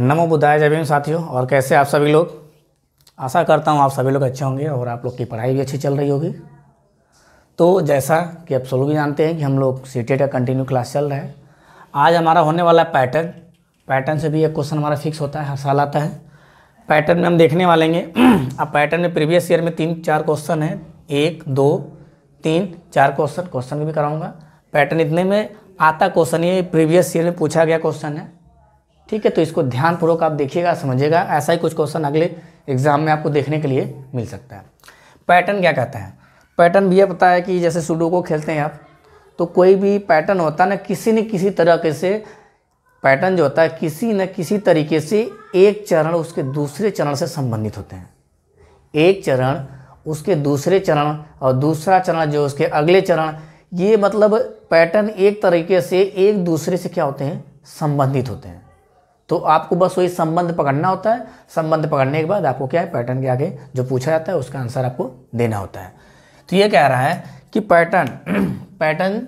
नमो बुद्धाय जय भीम साथियों और कैसे आप सभी लोग आशा करता हूँ आप सभी लोग अच्छे होंगे और आप लोग की पढ़ाई भी अच्छी चल रही होगी तो जैसा कि आप सब लोग जानते हैं कि हम लोग सी का कंटिन्यू क्लास चल रहा है आज हमारा होने वाला है पैटर्न पैटर्न से भी एक क्वेश्चन हमारा फिक्स होता है हर साल आता है पैटर्न में हम देखने वाले हैं अब पैटर्न में प्रीवियस ईयर में तीन चार क्वेश्चन हैं एक दो तीन चार क्वेश्चन क्वेश्चन भी कराऊँगा पैटर्न इतने में आता क्वेश्चन ये प्रीवियस ईयर में पूछा गया क्वेश्चन है ठीक है तो इसको ध्यानपूर्वक आप देखिएगा समझिएगा ऐसा ही कुछ क्वेश्चन अगले एग्जाम में आपको देखने के लिए मिल सकता है पैटर्न क्या कहता है पैटर्न भी ये पता है कि जैसे को खेलते हैं आप तो कोई भी पैटर्न होता है ना किसी न किसी के से पैटर्न जो होता है किसी न किसी तरीके से एक चरण उसके दूसरे चरण से संबंधित होते हैं एक चरण उसके दूसरे चरण और दूसरा चरण जो उसके अगले चरण ये मतलब पैटर्न एक तरीके से एक दूसरे से क्या होते हैं संबंधित होते हैं तो आपको बस वही संबंध पकड़ना होता है संबंध पकड़ने के बाद आपको क्या है पैटर्न के आगे जो पूछा जाता है उसका आंसर आपको देना होता है तो ये कह रहा है कि पैटर्न पैटर्न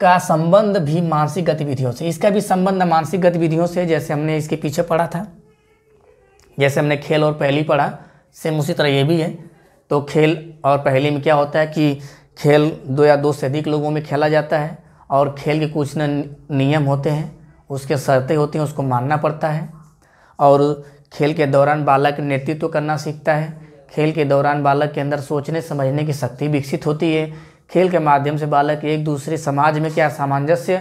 का संबंध भी मानसिक गतिविधियों से इसका भी संबंध मानसिक गतिविधियों से जैसे हमने इसके पीछे पढ़ा था जैसे हमने खेल और पहली पढ़ा सेम उसी तरह ये भी है तो खेल और पहली में क्या होता है कि खेल दो या दो से अधिक लोगों में खेला जाता है और खेल के कुछ नियम होते हैं उसके शर्तें होती हैं उसको मानना पड़ता है और खेल के दौरान बालक नेतृत्व करना सीखता है खेल के दौरान बालक के अंदर सोचने समझने की शक्ति विकसित होती है खेल के माध्यम से बालक एक दूसरे समाज में क्या सामंजस्य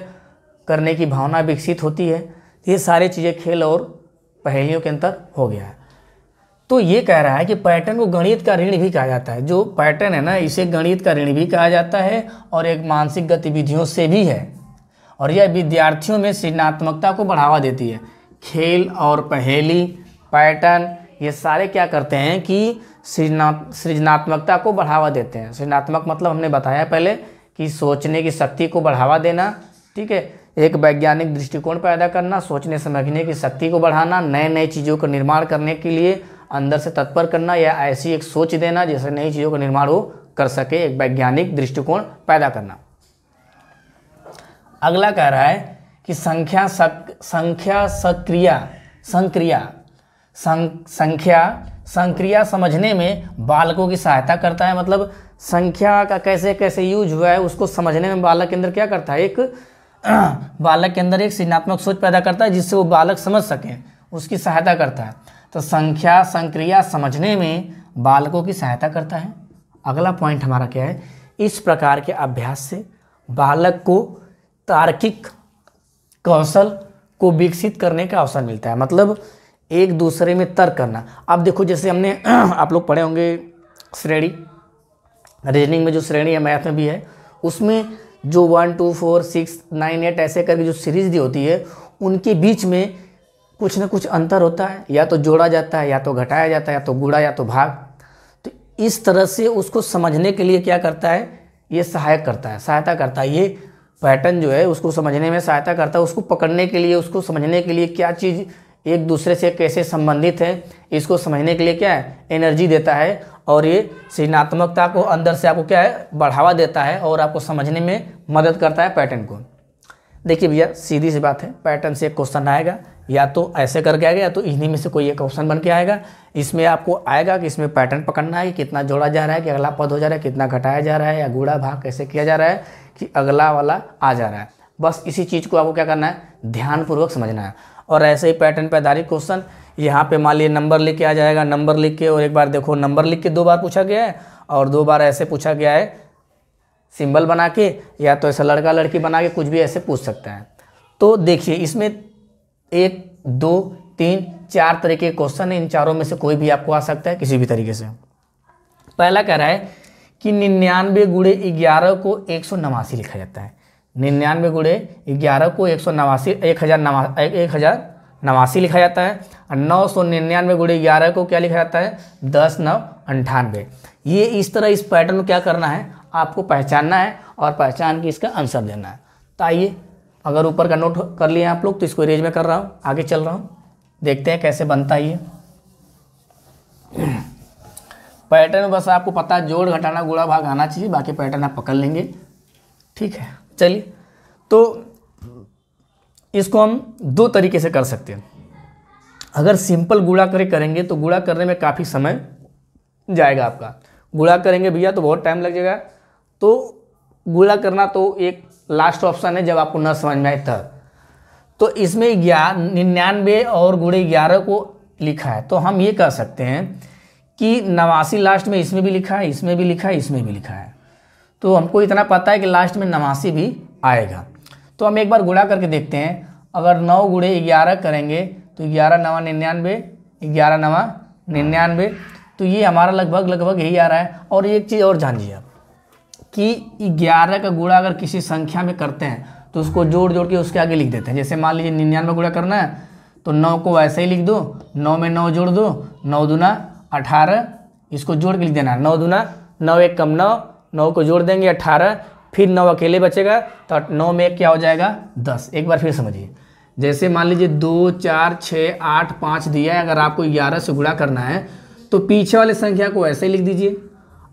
करने की भावना विकसित होती है ये सारी चीज़ें खेल और पहेलियों के अंतर हो गया है तो ये कह रहा है कि पैटर्न को गणित का ऋण भी कहा जाता है जो पैटर्न है ना इसे गणित का ऋण भी कहा जाता है और एक मानसिक गतिविधियों से भी है और यह विद्यार्थियों में सृजनात्मकता को बढ़ावा देती है खेल और पहेली पैटर्न ये सारे क्या करते हैं कि सृजना सृजनात्मकता को बढ़ावा देते हैं सृजनात्मक मतलब हमने बताया पहले कि सोचने की शक्ति को बढ़ावा देना ठीक है एक वैज्ञानिक दृष्टिकोण पैदा करना सोचने समझने की शक्ति को बढ़ाना नए नए चीज़ों का निर्माण करने के लिए अंदर से तत्पर करना या ऐसी एक सोच देना जैसे नई चीज़ों का निर्माण हो कर सके एक वैज्ञानिक दृष्टिकोण पैदा करना अगला कह रहा है कि संख्या सक संख्या सक्रिया संक्रिया सं, संख्या संक्रिया समझने में बालकों की सहायता करता है मतलब संख्या का कैसे कैसे यूज हुआ है उसको समझने में बालक के अंदर क्या करता है एक बालक के अंदर एक सृजनात्मक सोच पैदा करता है जिससे वो बालक समझ सकें उसकी सहायता करता है तो संख्या संक्रिया समझने में बालकों की सहायता करता है अगला पॉइंट हमारा क्या है इस प्रकार के अभ्यास से बालक को तार्किक कौशल को विकसित करने का अवसर मिलता है मतलब एक दूसरे में तर्क करना अब देखो जैसे हमने आप लोग पढ़े होंगे श्रेणी रीजनिंग में जो श्रेणी है मैथ में भी है उसमें जो one two four six nine eight ऐसे करके जो सीरीज दी होती है उनके बीच में कुछ ना कुछ अंतर होता है या तो जोड़ा जाता है या तो घटाया जाता है या तो गुड़ा या तो भाग तो इस तरह से उसको समझने के लिए क्या करता है ये सहायक करता है सहायता करता है ये पैटर्न जो है उसको समझने में सहायता करता है उसको पकड़ने के लिए उसको समझने के लिए क्या चीज़ एक दूसरे से कैसे संबंधित है इसको समझने के लिए क्या है एनर्जी देता है और ये सृजनात्मकता को अंदर से आपको क्या है बढ़ावा देता है और आपको समझने में मदद करता है पैटर्न को देखिए भैया सीधी सी बात है पैटर्न से एक क्वेश्चन आएगा या तो ऐसे करके आएगा या तो इन्हीं में से कोई एक ऑप्शन बन के आएगा इसमें आपको आएगा कि इसमें पैटर्न पकड़ना है कि कितना जोड़ा जा रहा है कि अगला पद हो जा रहा है कितना घटाया जा रहा है या गूढ़ा भाग कैसे किया जा रहा है कि अगला वाला आ जा रहा है बस इसी चीज़ को आपको क्या करना है ध्यानपूर्वक समझना है और ऐसे ही पैटर्न पर आधारित क्वेश्चन यहाँ पे मान लीजिए नंबर लिख के आ जाएगा नंबर लिख के और एक बार देखो नंबर लिख के दो बार पूछा गया है और दो बार ऐसे पूछा गया है सिंबल बना के या तो ऐसा लड़का लड़की बना के कुछ भी ऐसे पूछ सकता है तो देखिए इसमें एक दो तीन चार तरीके के क्वेश्चन है इन चारों में से कोई भी आपको आ सकता है किसी भी तरीके से पहला कह रहा है कि निन्यानवे गुड़े ग्यारह को एक सौ नवासी लिखा जाता है निन्यानवे गुड़े ग्यारह को एक सौ नवासी एक हज़ार नवा एक हज़ार नवासी लिखा जाता है और नौ सौ निन्यानवे गुड़े ग्यारह को क्या लिखा जाता है दस नौ अंठानवे ये इस तरह इस पैटर्न को क्या करना है आपको पहचानना है और पहचान के इसका आंसर देना है तो आइए अगर ऊपर का नोट कर लिए आप लोग तो इसको रेज में कर रहा हूँ आगे चल रहा हूँ देखते हैं कैसे बनता है ये पैटर्न बस आपको पता जोड़ घटाना गुड़ा भाग आना चाहिए बाकी पैटर्न आप पकड़ लेंगे ठीक है चलिए तो इसको हम दो तरीके से कर सकते हैं अगर सिंपल गुड़ा करे करेंगे तो गुड़ा करने में काफ़ी समय जाएगा आपका गुड़ा करेंगे भैया तो बहुत टाइम लग जाएगा तो गुड़ा करना तो एक लास्ट ऑप्शन है जब आपको न समझ में आए तब तो इसमें ग्यारह निन्यानवे और गुड़े ग्यारह को लिखा है तो हम ये कर सकते हैं कि नवासी लास्ट में इसमें भी लिखा है इसमें भी लिखा है इसमें भी लिखा है तो हमको इतना पता है कि लास्ट में नवासी भी आएगा तो हम एक बार गुणा करके देखते हैं अगर नौ गुड़े ग्यारह करेंगे तो ग्यारह नवा निन्यानवे ग्यारह नवा निन्यानवे तो ये हमारा लगभग लगभग यही आ रहा है और एक चीज़ और जानिए आप कि ग्यारह का गुड़ा अगर किसी संख्या में करते हैं तो उसको जोड़ जोड़ के उसके आगे लिख देते हैं जैसे मान लीजिए निन्यानवे गुड़ा करना है तो नौ को ऐसे ही लिख दो नौ में नौ जोड़ दो नौ दुना अठारह इसको जोड़ के लिख देना नौ दूना नौ एक कम नौ नौ को जोड़ देंगे अठारह फिर नौ अकेले बचेगा तो नौ में क्या हो जाएगा दस एक बार फिर समझिए जैसे मान लीजिए दो चार छः आठ पाँच दिया है अगर आपको ग्यारह से गुड़ा करना है तो पीछे वाले संख्या को ऐसे लिख दीजिए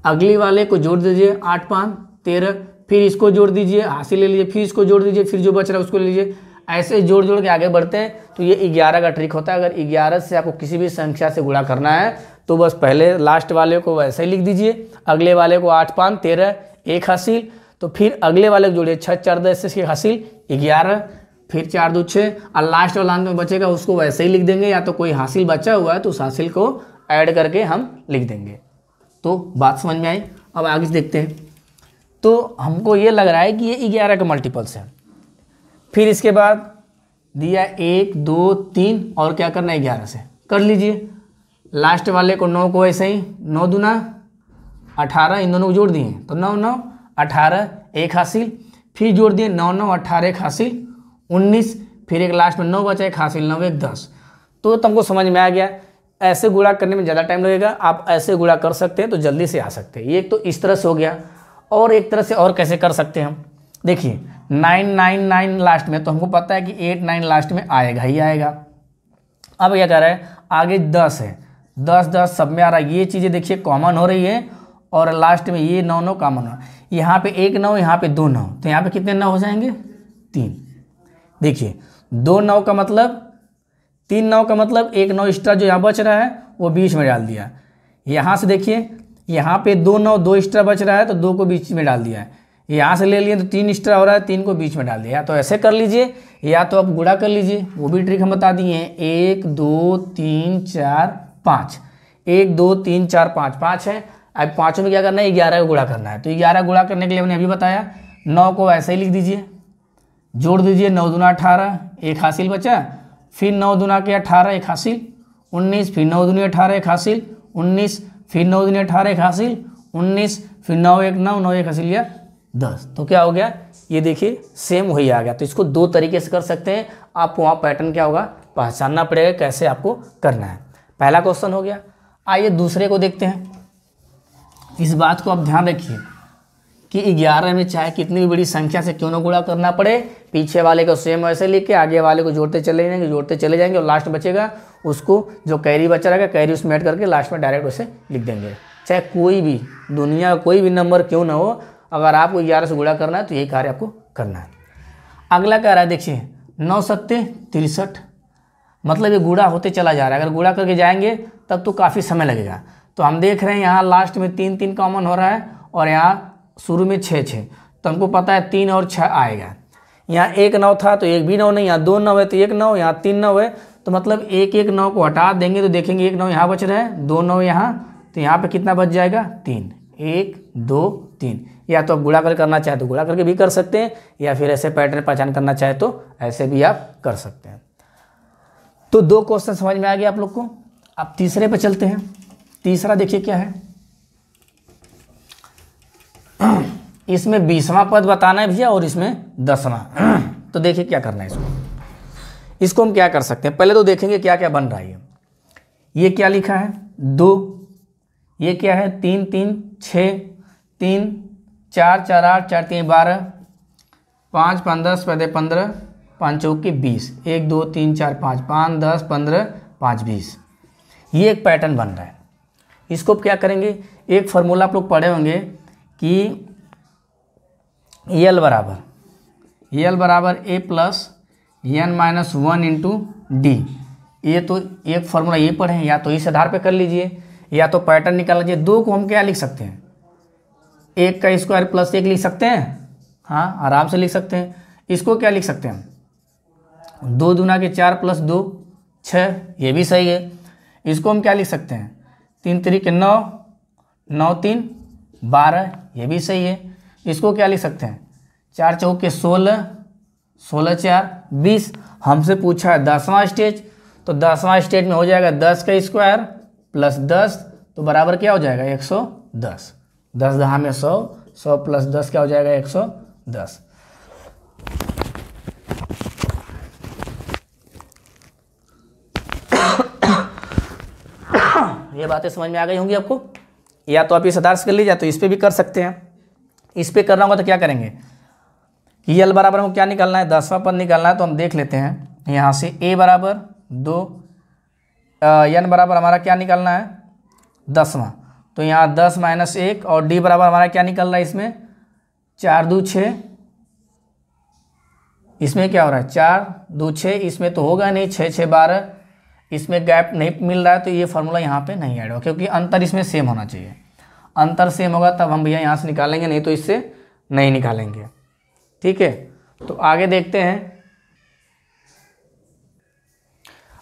अगली वाले को जोड़ दीजिए आठ पाँच तेरह फिर इसको जोड़ दीजिए हासिल ले लीजिए फिर इसको जोड़ दीजिए फिर जो बच रहा है उसको ले लीजिए ऐसे जोड़ जोड़ के आगे बढ़ते हैं तो ये ग्यारह का ट्रिक होता है अगर ग्यारह से आपको किसी भी संख्या से गुड़ा करना है तो बस पहले लास्ट वाले को वैसे ही लिख दीजिए अगले वाले को आठ पाँच तेरह एक हासिल तो फिर अगले वाले को जोड़िए छः चार दस से हासिल ग्यारह फिर चार दो छः और लास्ट वाला में बचेगा उसको वैसे ही लिख देंगे या तो कोई हासिल बचा हुआ है तो उस हासिल को ऐड करके हम लिख देंगे तो बात समझ में आई अब आगे देखते हैं तो हमको ये लग रहा है कि ये ग्यारह का मल्टीपल्स है फिर इसके बाद दिया एक दो तीन और क्या करना है ग्यारह से कर लीजिए लास्ट वाले को नौ को ऐसे ही नौ दुना अठारह इन दोनों को जोड़ दिए तो नौ नौ अठारह एक हासिल फिर जोड़ दिए नौ नौ अठारह एक हासिल उन्नीस फिर एक लास्ट में नौ बचा एक हासिल नौ एक दस तो तुमको समझ में आ गया ऐसे गुड़ा करने में ज़्यादा टाइम लगेगा आप ऐसे गुड़ा कर सकते हैं तो जल्दी से आ सकते हैं एक तो इस तरह से हो गया और एक तरह से और कैसे कर सकते हैं हम देखिए नाइन नाइन नाइन लास्ट में तो हमको पता है कि एट नाइन लास्ट में आएगा ही आएगा अब क्या कह रहा है आगे दस है दस दस सब में आ रहा है ये चीज़ें देखिए कॉमन हो रही है और लास्ट में ये नौ नौ कॉमन हो यहाँ पे एक नौ यहाँ पे दो नौ तो यहाँ पे कितने नौ हो जाएंगे तीन देखिए दो नौ का मतलब तीन नौ का मतलब एक नौ एक्स्ट्रा जो यहाँ बच रहा है वो बीच में डाल दिया यहाँ से देखिए यहाँ पे दो नौ दो एक्स्ट्रा बच रहा है तो दो को बीच में डाल दिया है यहाँ से ले लिए तो तीन एक्स्ट्रा हो रहा है तीन को बीच में डाल दिया तो ऐसे कर लीजिए या तो आप गुड़ा कर लीजिए वो भी ट्रिक हम बता दिए हैं एक दो तीन चार पाँच एक दो तीन चार पाँच पाँच है अब पाँचों में क्या करना है ग्यारह को गुड़ा करना है तो ग्यारह गुड़ा करने के लिए हमने अभी बताया नौ को ऐसे ही लिख दीजिए जोड़ दीजिए नौ दुना अठारह एक हासिल बचा फिर नौ दुना के अठारह एक हासिल उन्नीस फिर नौ दुनिया अठारह एक हासिल उन्नीस फिर नौ दुनिया अठारह एक हासिल उन्नीस फिर नौ एक नौ नौ एक हासिल या दस तो क्या हो गया ये देखिए सेम वही आ गया तो इसको दो तरीके से कर सकते हैं आपको वहाँ पैटर्न क्या होगा पहचानना पड़ेगा कैसे आपको करना है पहला क्वेश्चन हो गया आइए दूसरे को देखते हैं इस बात को आप ध्यान रखिए कि ग्यारह में चाहे कितनी भी बड़ी संख्या से क्यों ना गुणा करना पड़े पीछे वाले को सेम वैसे लिख के आगे वाले को जोड़ते चले जाएंगे जोड़ते चले जाएंगे और लास्ट बचेगा उसको जो कैरी बचा रहेगा कैरी उसमें ऐड करके लास्ट में डायरेक्ट उसे लिख देंगे चाहे कोई भी दुनिया का कोई भी नंबर क्यों ना हो अगर आपको ग्यारह से गुणा करना है तो यही कार्य आपको करना है अगला कह रहा है देखिए नौ सत्ते तिरसठ मतलब ये गूढ़ा होते चला जा रहा है अगर गूढ़ा करके जाएंगे तब तो काफ़ी समय लगेगा तो हम देख रहे हैं यहाँ लास्ट में तीन तीन कॉमन हो रहा है और यहाँ शुरू में छः छः तो हमको पता है तीन और छः आएगा यहाँ एक नौ था तो एक भी नौ नहीं यहाँ दो नौ है तो एक नौ यहाँ तीन नौ है तो मतलब एक एक नौ को हटा देंगे तो देखेंगे एक नौ यहाँ बच रहा है दो नौ यहाँ तो यहाँ पे कितना बच जाएगा तीन एक दो तीन या तो आप गुड़ा कर करना चाहे तो गुड़ा करके भी कर सकते हैं या फिर ऐसे पैटर्न पहचान करना चाहे तो ऐसे भी आप कर सकते हैं तो दो क्वेश्चन समझ में आ गया आप लोग को अब तीसरे पर चलते हैं तीसरा देखिए क्या है इसमें बीसवा पद बताना है भैया और इसमें दसवा तो देखिए क्या करना है इसको इसको हम क्या कर सकते हैं पहले तो देखेंगे क्या क्या बन रहा है ये क्या लिखा है दो ये क्या है तीन तीन छ तीन चार चार आठ चार तीन बारह पाँच पंद्रह पदे पंद्रह पाँच चौके बीस एक दो तीन चार पाँच पाँच दस पंद्रह पाँच बीस ये एक पैटर्न बन रहा है इसको क्या करेंगे एक फार्मूला आप लोग पढ़े होंगे कि एल बराबर एल बराबर A plus N minus one into D ये तो एक फार्मूला ये पढ़ें या तो इस आधार पर कर लीजिए या तो पैटर्न निकाल लीजिए दो को हम क्या लिख सकते हैं एक का स्क्वायर प्लस एक लिख सकते हैं हाँ आराम से लिख सकते हैं इसको क्या लिख सकते हैं दो दुना के चार प्लस दो छः ये भी सही है इसको हम क्या लिख सकते हैं तीन तरीके नौ नौ तीन बारह ये भी सही है इसको क्या लिख सकते हैं चार चौक के सोलह सोलह चार बीस हमसे पूछा है दसवां स्टेज तो दसवां स्टेज में हो जाएगा दस का स्क्वायर प्लस दस तो बराबर क्या हो जाएगा एक सौ दस दस दहा में सौ सौ प्लस दस क्या हो जाएगा एक सौ दस ये बातें समझ में आ गई होंगी आपको या तो आप इस आधार से कर लीजिए तो इस पर भी कर सकते हैं इस पर करना होगा तो क्या करेंगे कि यल बराबर हमको क्या निकालना है दसवां पद निकालना है तो हम देख लेते हैं यहाँ से ए बराबर दो एन बराबर हमारा क्या निकालना है दसवां तो यहाँ दस माइनस एक और डी बराबर हमारा क्या निकल रहा है इसमें चार दो छः इसमें क्या हो रहा है चार दो छः इसमें तो होगा नहीं छः छः बारह इसमें गैप नहीं मिल रहा है तो ये फार्मूला यहाँ पे नहीं ऐड होगा क्योंकि अंतर इसमें सेम होना चाहिए अंतर सेम होगा तब हम भैया यहाँ से निकालेंगे नहीं तो इससे नहीं निकालेंगे ठीक है तो आगे देखते हैं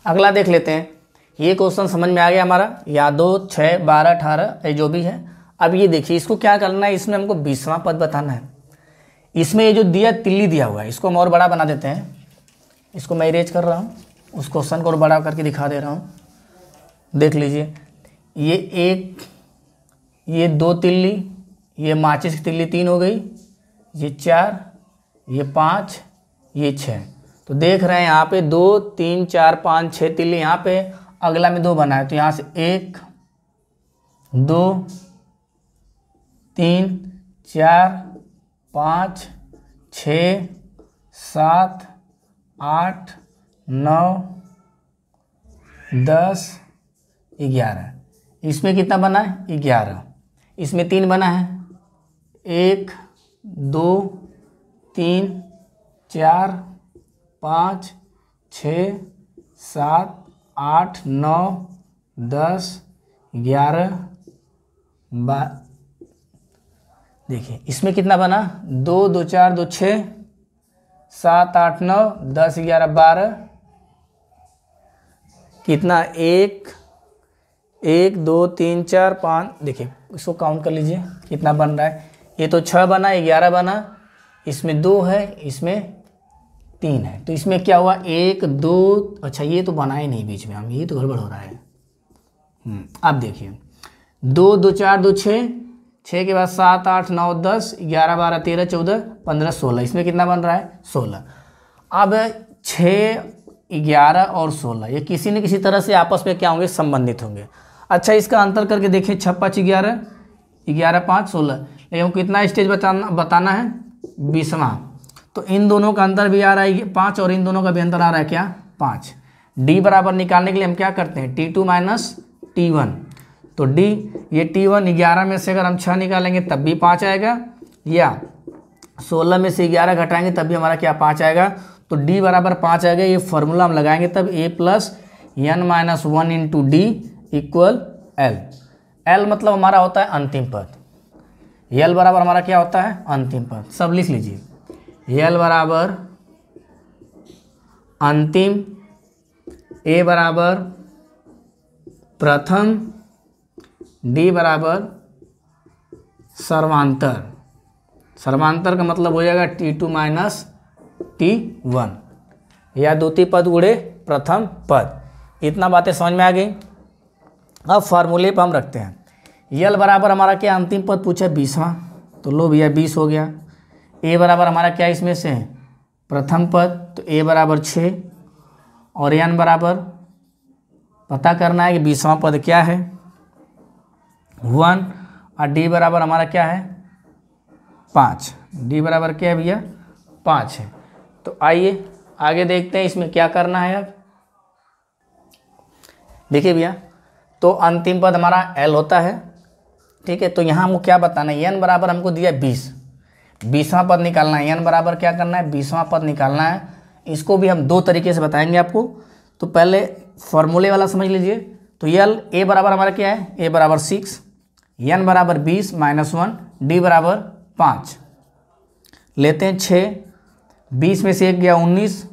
अगला देख लेते हैं ये क्वेश्चन समझ में आ गया हमारा या दो छः बारह अठारह ये जो भी है अब ये देखिए इसको क्या करना है इसमें हमको बीसवां पद बताना है इसमें ये जो दिया तिल्ली दिया हुआ है इसको हम और बड़ा बना देते हैं इसको मैं इरेज कर रहा हूँ उस क्वेश्चन को और बड़ा करके दिखा दे रहा हूँ देख लीजिए ये एक ये दो तिल्ली ये माचिस की तिल्ली तीन हो गई ये चार ये पाँच ये छः तो देख रहे हैं यहाँ पे दो तीन चार पाँच छः तिल्ली यहाँ पे अगला में दो बना है तो यहाँ से एक दो तीन चार पाँच छ सात आठ नौ दस ग्यारह इसमें कितना बना है ग्यारह इसमें तीन बना है एक दो तीन चार पाँच छ सात आठ नौ दस ग्यारह बा देखिए इसमें कितना बना दो दो चार दो छः सात आठ नौ दस ग्यारह बारह कितना एक एक दो तीन चार पाँच देखिए इसको काउंट कर लीजिए कितना बन रहा है ये तो छः बना ये ग्यारह बना इसमें दो है इसमें तीन है तो इसमें क्या हुआ एक दो अच्छा ये तो बना ही नहीं बीच में हम ये तो गड़बड़ हो रहा है हम्म, अब देखिए दो दो चार दो छः छः के बाद सात आठ नौ दस ग्यारह बारह तेरह चौदह पंद्रह सोलह इसमें कितना बन रहा है सोलह अब छः ग्यारह और सोलह ये किसी न किसी तरह से आपस में क्या होंगे संबंधित होंगे अच्छा इसका अंतर करके देखिए छः पाँच ग्यारह ग्यारह पाँच सोलह लेकिन हमको कितना स्टेज बताना बताना है बीसवा तो इन दोनों का अंतर भी आ रहा है पाँच और इन दोनों का भी अंतर आ रहा है क्या पाँच डी बराबर निकालने के लिए हम क्या करते हैं T two minus T one तो डी ये टी वन ग्यारह में से अगर हम छः निकालेंगे तब भी पाँच आएगा या सोलह में से ग्यारह घटाएंगे तब भी हमारा क्या पाँच आएगा तो डी बराबर पाँच आ गया ये फॉर्मूला हम लगाएंगे तब A plus N minus one into D equal L L मतलब हमारा होता है अंतिम पद एल बराबर हमारा क्या होता है अंतिम पद सब लिख लीजिए एल बराबर अंतिम ए बराबर प्रथम डी बराबर सर्वांतर सर्वांतर का मतलब हो जाएगा T two minus T one या द्वितीय पद उड़े प्रथम पद इतना बातें समझ में आ गई अब फार्मूले पर हम रखते हैं यल बराबर हमारा क्या अंतिम पद पूछा बीसवा तो लो भैया बीस हो गया ए बराबर हमारा क्या इसमें से है प्रथम पद तो ए बराबर छः और एन बराबर पता करना है कि बीसवा पद क्या है वन और डी बराबर हमारा क्या है पाँच डी बराबर क्या है भैया पाँच है तो आइए आगे देखते हैं इसमें क्या करना है अब देखिए भैया तो अंतिम पद हमारा एल होता है ठीक है तो यहाँ हमको क्या बताना है एन बराबर हमको दिया बीस बीसवा पद निकालना है एन बराबर क्या करना है बीसवा पद निकालना है इसको भी हम दो तरीके से बताएंगे आपको तो पहले फॉर्मूले वाला समझ लीजिए तो यल ए बराबर हमारा क्या है ए बराबर सिक्स एन बराबर बीस माइनस वन डी बराबर पाँच लेते हैं छः बीस में से एक गया उन्नीस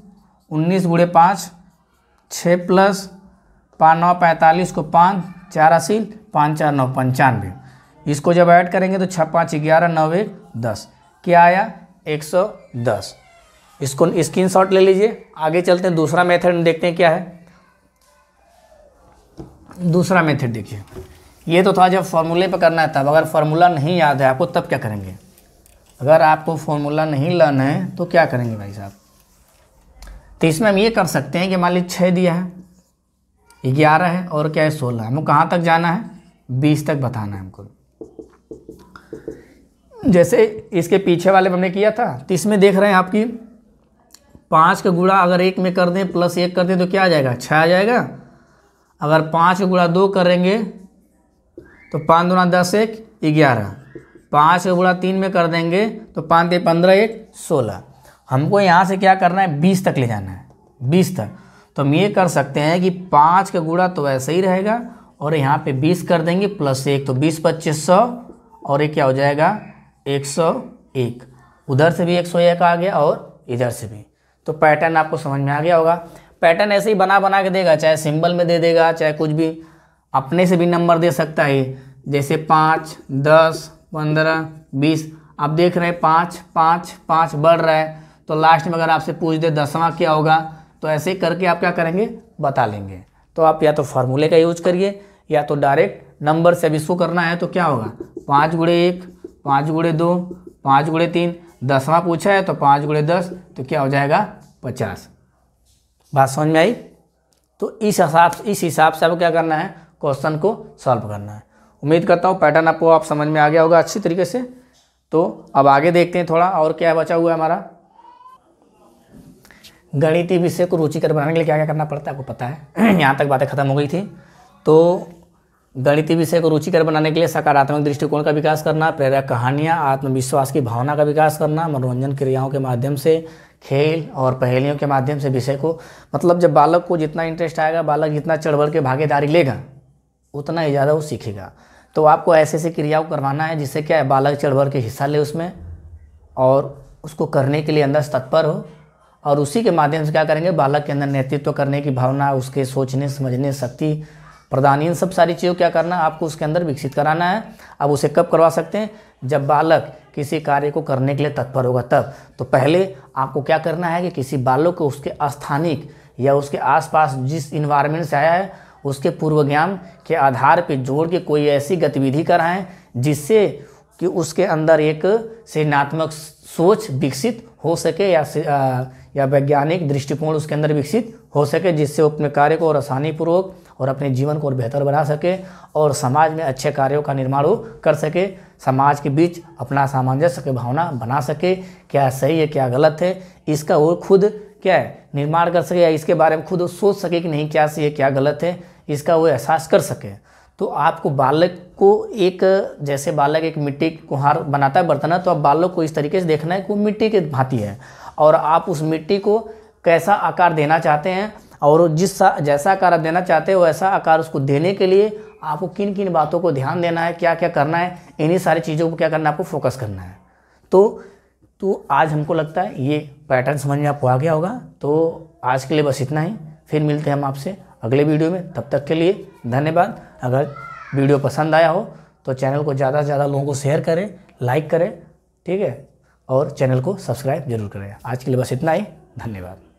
उन्नीस गुड़े पाँच छः प्लस पाँच नौ पैंतालीस को पाँच चार अस्सी पाँच चार नौ पंचानवे इसको जब ऐड करेंगे तो छः पाँच ग्यारह नौ एक दस क्या आया एक सौ दस इसको स्क्रीन शॉट ले लीजिए आगे चलते हैं दूसरा मेथड देखते हैं क्या है दूसरा मेथड देखिए ये तो था जब फॉर्मूले पर करना है तब अगर फार्मूला नहीं याद है आपको तब क्या करेंगे अगर आपको फॉर्मूला नहीं लाना है तो क्या करेंगे भाई साहब तो इसमें हम ये कर सकते हैं कि मान लीजिए छः दिया है ग्यारह है और क्या है सोलह हमको कहाँ तक जाना है बीस तक बताना है हमको जैसे इसके पीछे वाले हमने किया था तो इसमें देख रहे हैं आपकी पाँच का गुड़ा अगर एक में कर दें प्लस एक कर दें तो क्या आ जाएगा छः आ जाएगा अगर पाँच का गुड़ा दो करेंगे तो पाँच दुना दस एक ग्यारह पाँच का गुणा तीन में कर देंगे तो पाँच दे पंद्रह एक सोलह हमको यहाँ से क्या करना है बीस तक ले जाना है बीस तक तो हम ये कर सकते हैं कि पाँच का गुणा तो ऐसे ही रहेगा और यहाँ पे बीस कर देंगे प्लस एक तो बीस पच्चीस सौ और ये क्या हो जाएगा एक सौ एक उधर से भी एक सौ एक आ गया और इधर से भी तो पैटर्न आपको समझ में आ गया होगा पैटर्न ऐसे ही बना बना के देगा चाहे सिंबल में दे देगा चाहे कुछ भी अपने से भी नंबर दे सकता है जैसे पाँच दस पंद्रह बीस आप देख रहे हैं पाँच पाँच पाँच बढ़ रहा है तो लास्ट में अगर आपसे पूछ दे दसवां क्या होगा तो ऐसे ही करके आप क्या करेंगे बता लेंगे तो आप या तो फार्मूले का यूज करिए या तो डायरेक्ट नंबर से अब इसको करना है तो क्या होगा पाँच गुड़े एक पाँच गुड़े दो पाँच गुड़े तीन दसवां पूछा है तो पाँच गुड़े दस तो क्या हो जाएगा पचास बात समझ में आई तो इस हिसाब इस हिसाब से आपको क्या करना है क्वेश्चन को सॉल्व करना है उम्मीद करता हूँ पैटर्न आपको आप समझ में आ गया होगा अच्छी तरीके से तो अब आगे देखते हैं थोड़ा और क्या बचा हुआ है हमारा गणितीय विषय को रुचिकर बनाने के लिए क्या क्या करना पड़ता है आपको पता है यहाँ तक बातें खत्म हो गई थी तो गणितीय विषय को रुचिकर बनाने के लिए सकारात्मक दृष्टिकोण का विकास करना प्रेरक कहानियाँ आत्मविश्वास की भावना का विकास करना मनोरंजन क्रियाओं के माध्यम से खेल और पहेलियों के माध्यम से विषय को मतलब जब बालक को जितना इंटरेस्ट आएगा बालक जितना चढ़ बढ़ के भागीदारी लेगा उतना ही ज़्यादा वो सीखेगा तो आपको ऐसे ऐसे क्रियाओं करवाना है जिससे क्या है बालक चढ़ भर के हिस्सा ले उसमें और उसको करने के लिए अंदर तत्पर हो और उसी के माध्यम से क्या करेंगे बालक के अंदर नेतृत्व करने की भावना उसके सोचने समझने शक्ति प्रदान इन सब सारी चीज़ों क्या करना है आपको उसके अंदर विकसित कराना है अब उसे कब करवा सकते हैं जब बालक किसी कार्य को करने के लिए तत्पर होगा तब तो पहले आपको क्या करना है कि किसी बालक को उसके स्थानिक या उसके आसपास जिस इन्वायरमेंट से आया है उसके पूर्व ज्ञान के आधार पर जोड़ के कोई ऐसी गतिविधि कराएं जिससे कि उसके अंदर एक सृजनात्मक सोच विकसित हो सके या या वैज्ञानिक दृष्टिकोण उसके अंदर विकसित हो सके जिससे वो अपने कार्य को और आसानीपूर्वक और अपने जीवन को और बेहतर बना सके और समाज में अच्छे कार्यों का निर्माण वो कर सके समाज के बीच अपना सामंजस्य की भावना बना सके क्या सही है क्या गलत है इसका वो खुद क्या है निर्माण कर सके या इसके बारे में खुद सोच सके कि नहीं क्या सही है क्या गलत है इसका वो एहसास कर सके तो आपको बालक को एक जैसे बालक एक मिट्टी कुहार बनाता है बर्तना तो आप बालक को इस तरीके से देखना है कि वो मिट्टी की भांति है और आप उस मिट्टी को कैसा आकार देना चाहते हैं और जिस जैसा आकार आप देना चाहते हैं वैसा आकार उसको देने के लिए आपको किन किन बातों को ध्यान देना है क्या क्या करना है इन्हीं सारी चीज़ों को क्या करना है आपको फोकस करना है तो तो आज हमको लगता है ये पैटर्न समझ में आपको आ गया होगा तो आज के लिए बस इतना ही फिर मिलते हैं हम आपसे अगले वीडियो में तब तक के लिए धन्यवाद अगर वीडियो पसंद आया हो तो चैनल को ज़्यादा से ज़्यादा लोगों को शेयर करें लाइक करें ठीक है और चैनल को सब्सक्राइब जरूर करें आज के लिए बस इतना ही धन्यवाद